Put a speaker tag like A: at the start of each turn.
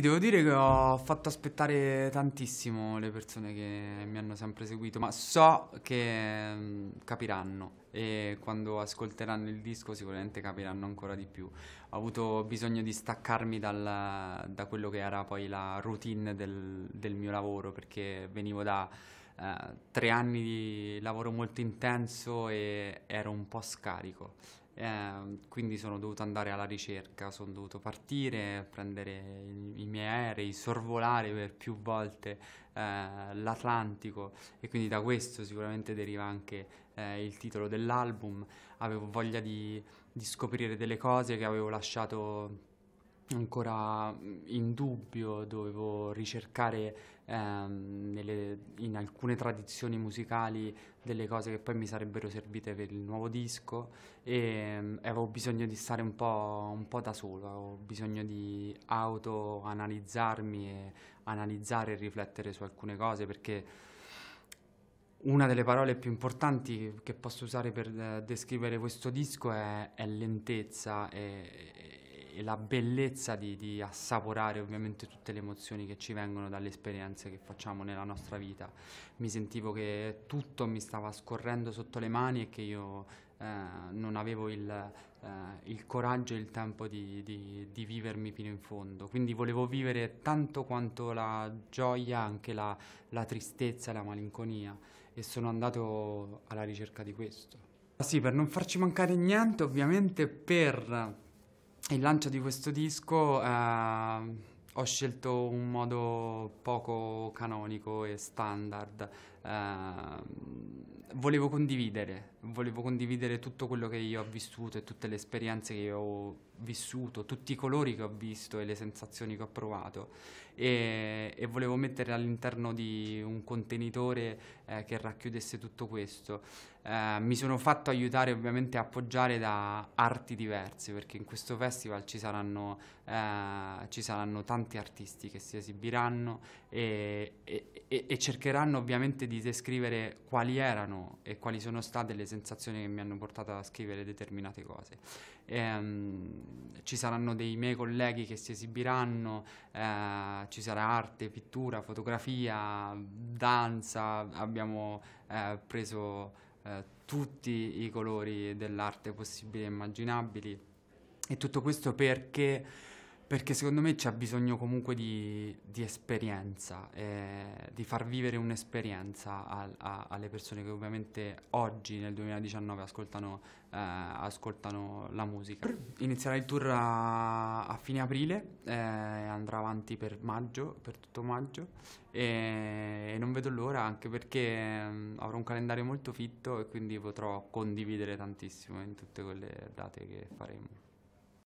A: Devo dire che ho fatto aspettare tantissimo le persone che mi hanno sempre seguito, ma so che mm, capiranno e quando ascolteranno il disco sicuramente capiranno ancora di più. Ho avuto bisogno di staccarmi dal, da quello che era poi la routine del, del mio lavoro perché venivo da eh, tre anni di lavoro molto intenso e ero un po' scarico. Eh, quindi sono dovuto andare alla ricerca, sono dovuto partire, prendere i, i miei aerei, sorvolare per più volte eh, l'Atlantico e quindi da questo sicuramente deriva anche eh, il titolo dell'album. Avevo voglia di, di scoprire delle cose che avevo lasciato ancora in dubbio, dovevo ricercare ehm, nelle, in alcune tradizioni musicali delle cose che poi mi sarebbero servite per il nuovo disco e, e avevo bisogno di stare un po', un po', da solo, avevo bisogno di autoanalizzarmi e analizzare e riflettere su alcune cose perché una delle parole più importanti che posso usare per eh, descrivere questo disco è, è lentezza e, e la bellezza di, di, assaporare ovviamente tutte le emozioni che ci vengono dalle esperienze che facciamo nella nostra vita. Mi sentivo che tutto mi stava scorrendo sotto le mani e che io eh, non avevo il, eh, il, coraggio e il tempo di, di, di, vivermi fino in fondo. Quindi volevo vivere tanto quanto la gioia, anche la, la tristezza la malinconia e sono andato alla ricerca di questo. Ah sì, per non farci mancare niente, ovviamente per il lancio di questo disco eh, ho scelto un modo poco canonico e standard. Eh, volevo condividere, volevo condividere tutto quello che io ho vissuto e tutte le esperienze che io ho vissuto, tutti i colori che ho visto e le sensazioni che ho provato e, e volevo mettere all'interno di un contenitore eh, che racchiudesse tutto questo. Eh, mi sono fatto aiutare ovviamente a appoggiare da arti diverse perché in questo festival ci saranno, eh, ci saranno tanti artisti che si esibiranno e, e, e cercheranno ovviamente di descrivere quali erano e quali sono state le sensazioni che mi hanno portato a scrivere determinate cose. E, um, ci saranno dei miei colleghi che si esibiranno, eh, ci sarà arte, pittura, fotografia, danza, abbiamo eh, preso eh, tutti i colori dell'arte possibili e immaginabili e tutto questo perché perché secondo me c'è bisogno comunque di, di esperienza, eh, di far vivere un'esperienza a, a, alle persone che ovviamente oggi nel 2019 ascoltano, eh, ascoltano la musica. Inizierà il tour a, a fine aprile, eh, andrà avanti per maggio, per tutto maggio e, e non vedo l'ora anche perché mm, avrò un calendario molto fitto e quindi potrò condividere tantissimo in tutte quelle date che faremo.